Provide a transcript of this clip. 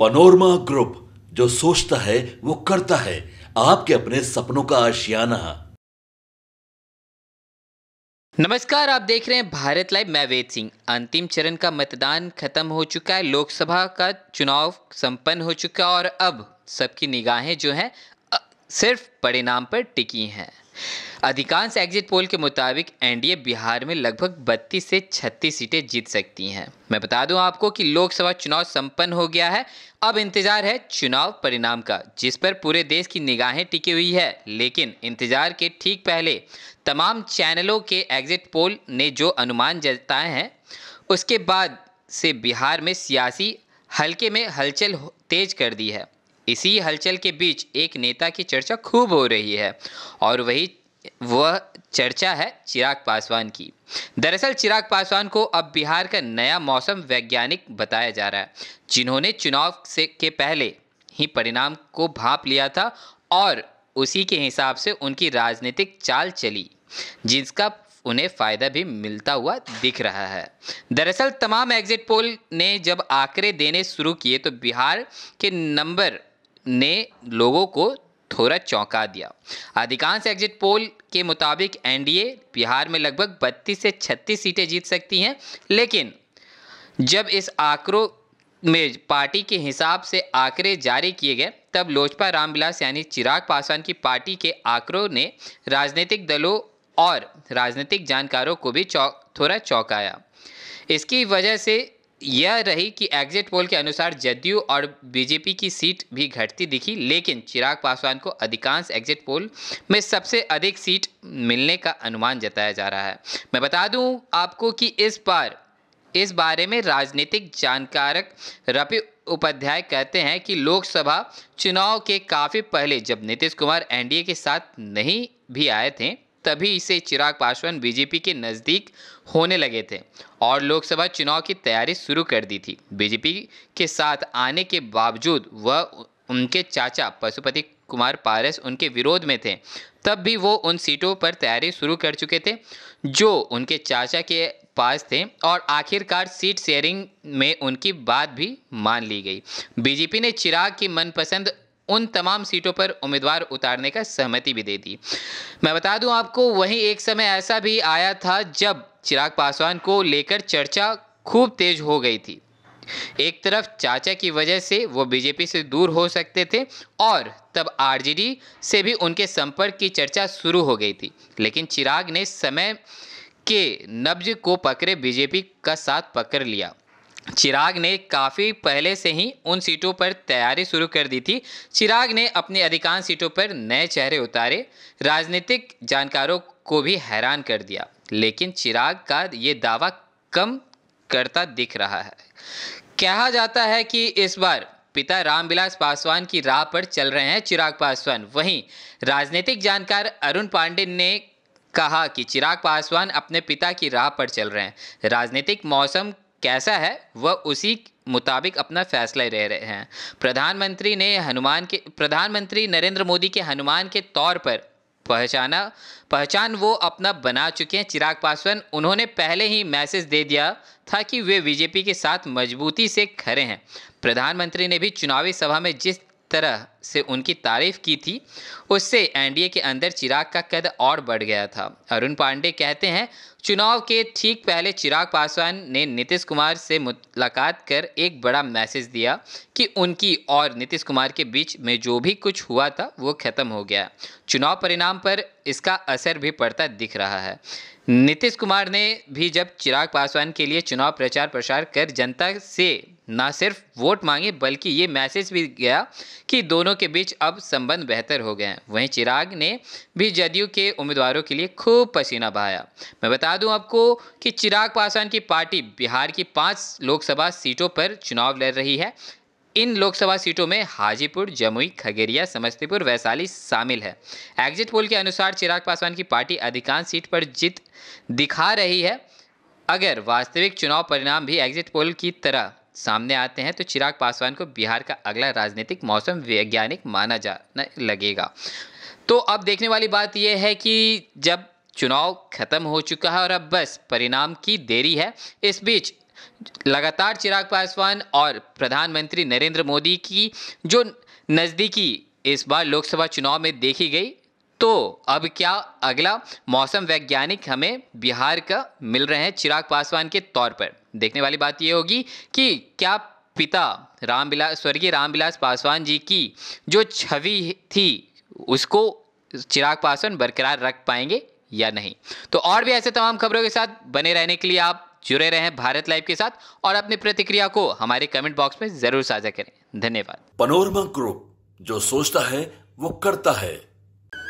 panorama group जो सोचता है वो करता है आपके अपने सपनों का आशियाना नमस्कार आप देख रहे हैं भारत लाइव मैं वेद सिंह अंतिम चरण का मतदान खत्म हो चुका है लोकसभा का चुनाव संपन्न हो चुका है और अब सबकी निगाहें जो हैं सिर्फ परिणाम पर टिकी हैं अधिकांश एग्जिट पोल के मुताबिक एनडीए बिहार में लगभग 32 से 36 सीटें जीत सकती हैं मैं बता दूं आपको कि लोकसभा चुनाव संपन्न हो गया है अब इंतजार है चुनाव परिणाम का जिस पर पूरे देश की निगाहें टिकी हुई है लेकिन इंतजार के ठीक पहले तमाम चैनलों के एग्जिट पोल ने जो अनुमान जताए हैं उसके बाद से बिहार में सियासी हल्के में हलचल तेज कर दी है इसी हलचल के बीच एक नेता की चर्चा खूब हो रही है और वही वह चर्चा है चिराग पासवान की दरअसल चिराग पासवान को अब बिहार का नया मौसम वैज्ञानिक बताया जा रहा है जिन्होंने चुनाव से के पहले ही परिणाम को भाप लिया था और उसी के हिसाब से उनकी राजनीतिक चाल चली जिसका उन्हें फ़ायदा भी मिलता हुआ दिख रहा है दरअसल तमाम एग्जिट पोल ने जब आंकड़े देने शुरू किए तो बिहार के नंबर ने लोगों को थोड़ा चौंका दिया अधिकांश एग्जिट पोल के मुताबिक एनडीए बिहार में लगभग 32 से 36 सीटें जीत सकती हैं लेकिन जब इस आंकड़ों में पार्टी के हिसाब से आंकड़े जारी किए गए तब लोजपा रामविलास यानी चिराग पासवान की पार्टी के आंकड़ों ने राजनीतिक दलों और राजनीतिक जानकारों को भी चौ, थोड़ा चौंकाया इसकी वजह से यह रही कि एग्जिट पोल के अनुसार जदयू और बीजेपी की सीट भी घटती दिखी लेकिन चिराग पासवान को अधिकांश एग्जिट पोल में सबसे अधिक सीट मिलने का अनुमान जताया जा रहा है मैं बता दूं आपको कि इस बार इस बारे में राजनीतिक जानकारक रपि उपाध्याय कहते हैं कि लोकसभा चुनाव के काफ़ी पहले जब नीतीश कुमार एनडीए के साथ नहीं भी आए थे तभी से चिराग पासवान बीजेपी के नज़दीक होने लगे थे और लोकसभा चुनाव की तैयारी शुरू कर दी थी बीजेपी के साथ आने के बावजूद वह उनके चाचा पशुपति कुमार पारस उनके विरोध में थे तब भी वो उन सीटों पर तैयारी शुरू कर चुके थे जो उनके चाचा के पास थे और आखिरकार सीट शेयरिंग में उनकी बात भी मान ली गई बीजेपी ने चिराग की मनपसंद उन तमाम सीटों पर उम्मीदवार उतारने का सहमति भी दे दी मैं बता दूं आपको वहीं एक समय ऐसा भी आया था जब चिराग पासवान को लेकर चर्चा खूब तेज हो गई थी एक तरफ चाचा की वजह से वो बीजेपी से दूर हो सकते थे और तब आरजेडी से भी उनके संपर्क की चर्चा शुरू हो गई थी लेकिन चिराग ने समय के नब्ज को पकड़े बीजेपी का साथ पकड़ लिया चिराग ने काफ़ी पहले से ही उन सीटों पर तैयारी शुरू कर दी थी चिराग ने अपनी अधिकांश सीटों पर नए चेहरे उतारे राजनीतिक जानकारों को भी हैरान कर दिया लेकिन चिराग का ये दावा कम करता दिख रहा है कहा जाता है कि इस बार पिता रामविलास पासवान की राह पर चल रहे हैं चिराग पासवान वहीं राजनीतिक जानकार अरुण पांडे ने कहा कि चिराग पासवान अपने पिता की राह पर चल रहे हैं राजनीतिक मौसम कैसा है वह उसी मुताबिक अपना फैसला ले रहे हैं प्रधानमंत्री ने हनुमान के प्रधानमंत्री नरेंद्र मोदी के हनुमान के तौर पर पहचाना पहचान वो अपना बना चुके हैं चिराग पासवान उन्होंने पहले ही मैसेज दे दिया था कि वे बीजेपी के साथ मजबूती से खड़े हैं प्रधानमंत्री ने भी चुनावी सभा में जिस तरह से उनकी तारीफ की थी उससे एनडीए के अंदर चिराग का कद और बढ़ गया था अरुण पांडे कहते हैं चुनाव के ठीक पहले चिराग पासवान ने नीतीश कुमार से मुलाकात कर एक बड़ा मैसेज दिया कि उनकी और नीतीश कुमार के बीच में जो भी कुछ हुआ था वो खत्म हो गया चुनाव परिणाम पर इसका असर भी पड़ता दिख रहा है नीतीश कुमार ने भी जब चिराग पासवान के लिए चुनाव प्रचार प्रसार कर जनता से न सिर्फ वोट मांगे बल्कि ये मैसेज भी गया कि दोनों दोनों के बीच अब संबंध बेहतर हो गए हैं वहीं चिराग ने भी जदयू के उम्मीदवारों के लिए खूब पसीना बहाया मैं बता दूं आपको कि चिराग पासवान की पार्टी बिहार की पांच लोकसभा सीटों पर चुनाव लड़ रही है इन लोकसभा सीटों में हाजीपुर जमुई खगेरिया समस्तीपुर वैशाली शामिल है एग्जिट पोल के अनुसार चिराग पासवान की पार्टी अधिकांश सीट पर जीत दिखा रही है अगर वास्तविक चुनाव परिणाम भी एग्जिट पोल की तरह सामने आते हैं तो चिराग पासवान को बिहार का अगला राजनीतिक मौसम वैज्ञानिक माना जाने लगेगा तो अब देखने वाली बात यह है कि जब चुनाव खत्म हो चुका है और अब बस परिणाम की देरी है इस बीच लगातार चिराग पासवान और प्रधानमंत्री नरेंद्र मोदी की जो नज़दीकी इस बार लोकसभा चुनाव में देखी गई तो अब क्या अगला मौसम वैज्ञानिक हमें बिहार का मिल रहे हैं चिराग पासवान के तौर पर देखने वाली बात यह होगी कि क्या पिता रामविलास स्वर्गीय रामविलास पासवान जी की जो छवि थी उसको चिराग पासवान बरकरार रख पाएंगे या नहीं तो और भी ऐसे तमाम खबरों के साथ बने रहने के लिए आप जुड़े रहें भारत लाइव के साथ और अपनी प्रतिक्रिया को हमारे कमेंट बॉक्स में जरूर साझा करें धन्यवाद पनोरमा ग्रुप जो सोचता है वो करता है